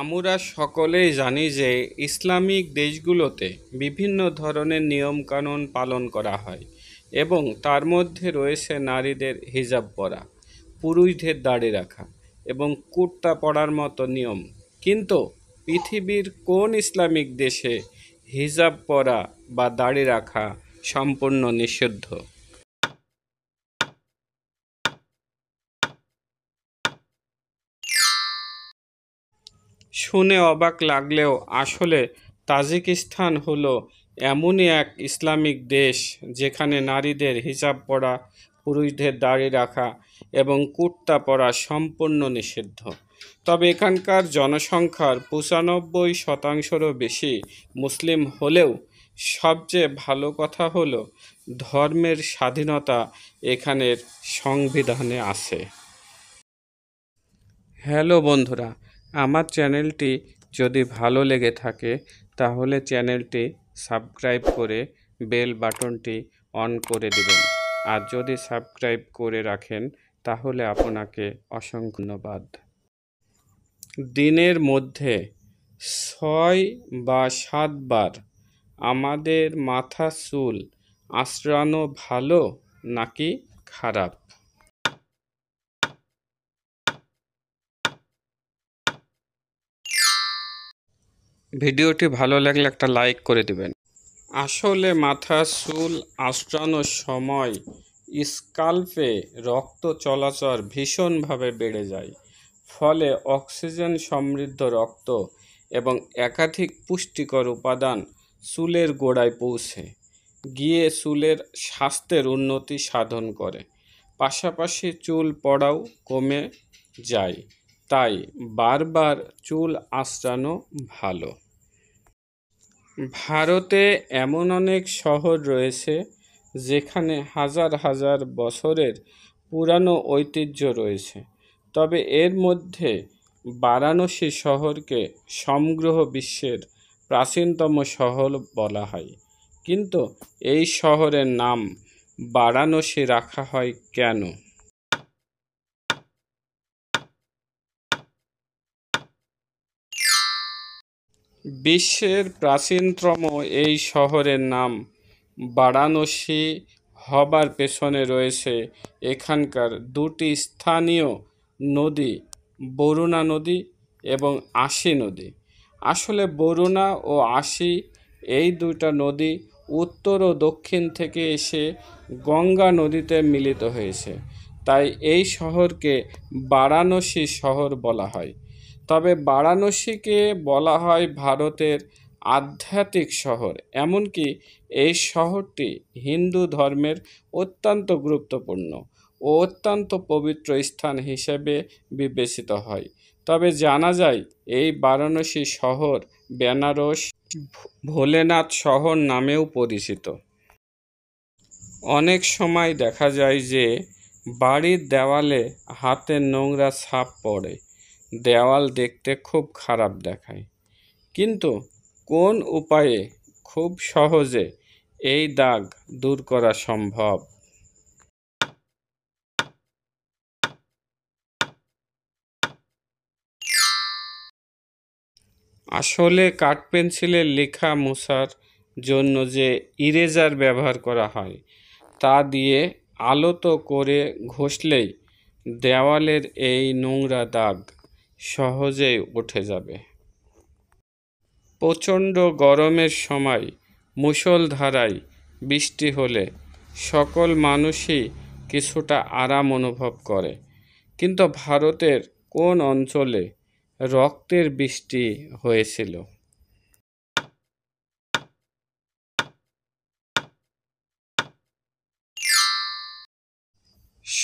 আমরা সকলেই জানি যে ইসলামিক দেশগুলোতে বিভিন্ন ধরনের নিয়মকানুন পালন করা হয় এবং তার মধ্যে রয়েছে নারীদের হিজাব পরা পুরুষদের দাড়ি রাখা এবং কুর্তা পরার মতো নিয়ম কিন্তু পৃথিবীর কোন ইসলামিক দেশে হিজাব পরা বা দাড়ি রাখা সম্পূর্ণ নিষিদ্ধ শুনে অবাক লাগলেও আসলে তাজিকিস্তান হলো এমনই এক ইসলামিক দেশ যেখানে নারীদের হিজাব পরা পুরুষদের দাড়ি রাখা এবং কুর্তা পরা সম্পূর্ণ নিষিদ্ধ তবে এখানকার জনসংখ্যার পঁচানব্বই শতাংশেরও বেশি মুসলিম হলেও সবচেয়ে ভালো কথা হলো ধর্মের স্বাধীনতা এখানের সংবিধানে আছে হ্যালো বন্ধুরা আমার চ্যানেলটি যদি ভালো লেগে থাকে তাহলে চ্যানেলটি সাবস্ক্রাইব করে বেল বাটনটি অন করে দেবেন আর যদি সাবস্ক্রাইব করে রাখেন তাহলে আপনাকে অসংখ্য ধন্যবাদ দিনের মধ্যে ছয় বা সাতবার আমাদের মাথা চুল আঁচড়ানো ভালো নাকি খারাপ ভিডিওটি ভালো লাগলে একটা লাইক করে দিবেন আসলে মাথা চুল আশ্রানোর সময় স্কাল্পে রক্ত চলাচল ভীষণভাবে বেড়ে যায় ফলে অক্সিজেন সমৃদ্ধ রক্ত এবং একাধিক পুষ্টিকর উপাদান চুলের গোড়ায় পৌঁছে গিয়ে চুলের স্বাস্থ্যের উন্নতি সাধন করে পাশাপাশি চুল পড়াও কমে যায় তাই বারবার চুল আঁচড়ানো ভালো ভারতে এমন অনেক শহর রয়েছে যেখানে হাজার হাজার বছরের পুরানো ঐতিহ্য রয়েছে তবে এর মধ্যে বারাণসী শহরকে সমগ্র বিশ্বের প্রাচীনতম শহর বলা হয় কিন্তু এই শহরের নাম বারাণসী রাখা হয় কেন বিশ্বের প্রাচীনতম এই শহরের নাম বারাণসী হবার পেছনে রয়েছে এখানকার দুটি স্থানীয় নদী বরুণা নদী এবং আশি নদী আসলে বরুণা ও আশি এই দুইটা নদী উত্তর ও দক্ষিণ থেকে এসে গঙ্গা নদীতে মিলিত হয়েছে তাই এই শহরকে বারাণসী শহর বলা হয় তবে বারাণসীকে বলা হয় ভারতের আধ্যাত্মিক শহর এমনকি এই শহরটি হিন্দু ধর্মের অত্যন্ত গুরুত্বপূর্ণ ও অত্যন্ত পবিত্র স্থান হিসেবে বিবেচিত হয় তবে জানা যায় এই বারাণসী শহর বেনারস ভোলেনাথ শহর নামেও পরিচিত অনেক সময় দেখা যায় যে বাড়ির দেওয়ালে হাতের নোংরা ছাপ পড়ে দেওয়াল দেখতে খুব খারাপ দেখায় কিন্তু কোন উপায়ে খুব সহজে এই দাগ দূর করা সম্ভব আসলে কাঠ পেন্সিলের লেখা মোছার জন্য যে ইরেজার ব্যবহার করা হয় তা দিয়ে আলোত করে ঘষলেই দেওয়ালের এই নোংরা দাগ সহজেই উঠে যাবে প্রচণ্ড গরমের সময় মুষলধারায় বৃষ্টি হলে সকল মানুষই কিছুটা আরাম অনুভব করে কিন্তু ভারতের কোন অঞ্চলে রক্তের বৃষ্টি হয়েছিল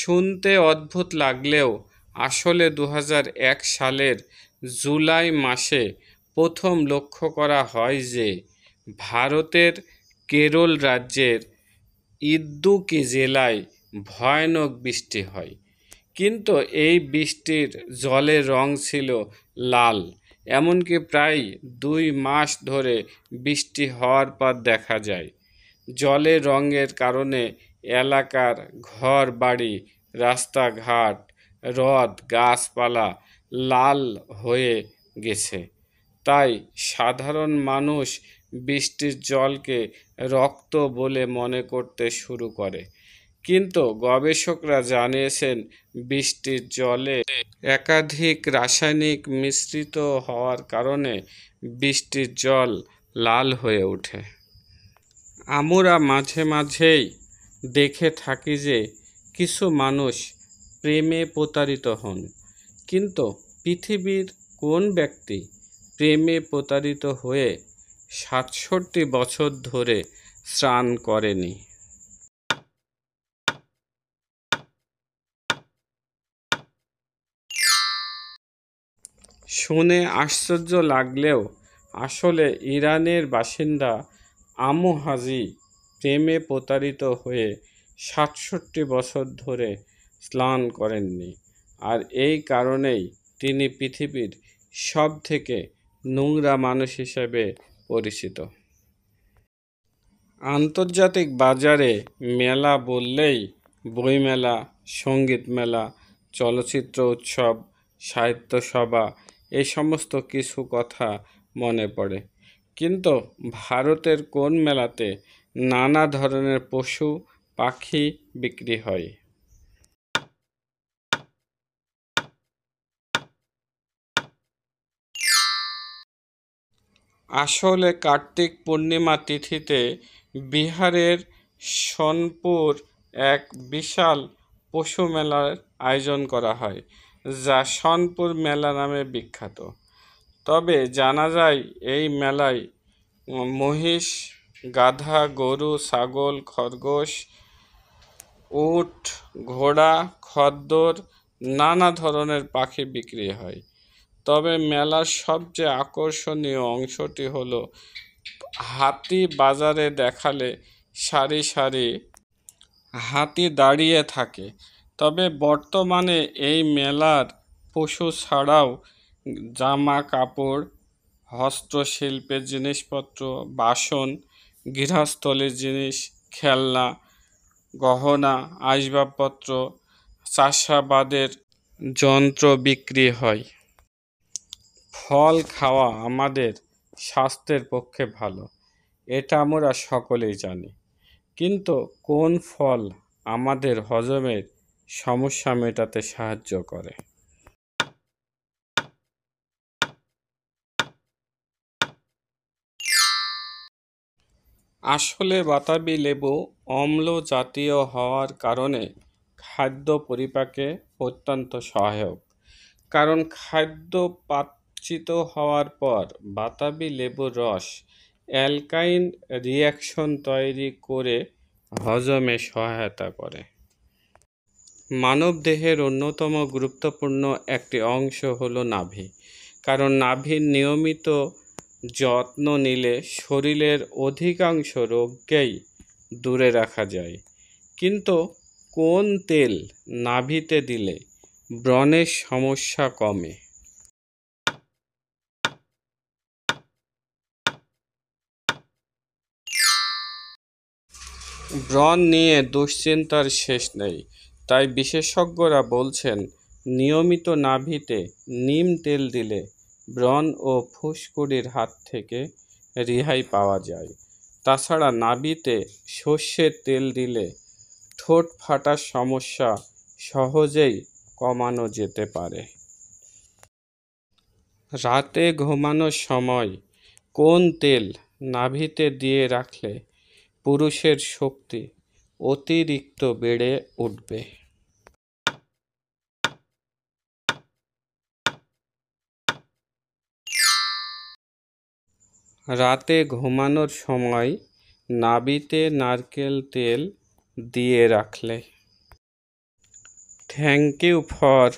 শুনতে অদ্ভুত লাগলেও আসলে দু সালের জুলাই মাসে প্রথম লক্ষ্য করা হয় যে ভারতের কেরল রাজ্যের ইদ্দুকি জেলায় ভয়ানক বৃষ্টি হয় কিন্তু এই বৃষ্টির জলের রং ছিল লাল এমনকি প্রায় দুই মাস ধরে বৃষ্টি হওয়ার পর দেখা যায় জলের রঙের কারণে এলাকার ঘর বাড়ি রাস্তাঘাট হ্রদ গাছপালা লাল হয়ে গেছে তাই সাধারণ মানুষ বৃষ্টির জলকে রক্ত বলে মনে করতে শুরু করে কিন্তু গবেষকরা জানিয়েছেন বৃষ্টির জলে একাধিক রাসায়নিক মিশ্রিত হওয়ার কারণে বৃষ্টির জল লাল হয়ে ওঠে আমরা মাঝে মাঝেই দেখে থাকি যে কিছু মানুষ প্রেমে প্রতারিত হন কিন্তু পৃথিবীর কোন ব্যক্তি প্রেমে প্রতারিত হয়ে সাতষট্টি বছর ধরে স্নান করেনি শুনে আশ্চর্য লাগলেও আসলে ইরানের বাসিন্দা আমু হাজি প্রেমে প্রতারিত হয়ে সাতষট্টি বছর ধরে স্নান করেননি আর এই কারণেই তিনি পৃথিবীর সব থেকে নোংরা মানুষ হিসেবে পরিচিত আন্তর্জাতিক বাজারে মেলা বললেই বইমেলা সঙ্গীত মেলা চলচ্চিত্র উৎসব সাহিত্য সভা এই সমস্ত কিছু কথা মনে পড়ে কিন্তু ভারতের কোন মেলাতে নানা ধরনের পশু পাখি বিক্রি হয় আসলে কার্তিক পূর্ণিমা তিথিতে বিহারের সোনপুর এক বিশাল পশু মেলার আয়োজন করা হয় যা সোনপুর মেলা নামে বিখ্যাত তবে জানা যায় এই মেলায় মহিষ গাধা গরু ছাগল খরগোশ উট ঘোড়া খদ্দর নানা ধরনের পাখি বিক্রি হয় তবে মেলার সবচেয়ে আকর্ষণীয় অংশটি হলো হাতি বাজারে দেখালে সারি সারি হাতি দাঁড়িয়ে থাকে তবে বর্তমানে এই মেলার পশু ছাড়াও জামা কাপড় হস্তশিল্পের জিনিসপত্র বাসন গৃহস্থলের জিনিস খেলনা গহনা আসবাবপত্র চাষাবাদের যন্ত্র বিক্রি হয় ফল খাওয়া আমাদের স্বাস্থ্যের পক্ষে ভালো এটা আমরা সকলেই জানি কিন্তু কোন ফল আমাদের হজমের সমস্যা মেটাতে সাহায্য করে আসলে বাতাবি লেবু অম্ল জাতীয় হওয়ার কারণে খাদ্য পরিপাকে অত্যন্ত সহায়ক কারণ খাদ্য পাত নিশ্চিত হওয়ার পর বাতাবি লেবুর রস অ্যালকাইন রিয়াকশন তৈরি করে হজমে সহায়তা করে মানবদেহের অন্যতম গুরুত্বপূর্ণ একটি অংশ হল নাভি কারণ নাভির নিয়মিত যত্ন নিলে শরীরের অধিকাংশ রোগকেই দূরে রাখা যায় কিন্তু কোন তেল নাভিতে দিলে ব্রণের সমস্যা কমে ব্রণ নিয়ে দুশ্চিন্তার শেষ নেই তাই বিশেষজ্ঞরা বলছেন নিয়মিত নাভিতে নিম তেল দিলে ব্রণ ও ফুসকুড়ির হাত থেকে রেহাই পাওয়া যায় তাছাড়া নাভিতে সর্ষের তেল দিলে ঠোঁট ফাটার সমস্যা সহজেই কমানো যেতে পারে রাতে ঘুমানোর সময় কোন তেল নাভিতে দিয়ে রাখলে পুরুষের শক্তি অতিরিক্ত বেড়ে উঠবে রাতে ঘুমানোর সময় নাবিতে নারকেল তেল দিয়ে রাখলে থ্যাংক ইউ ফর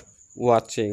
ওয়াচিং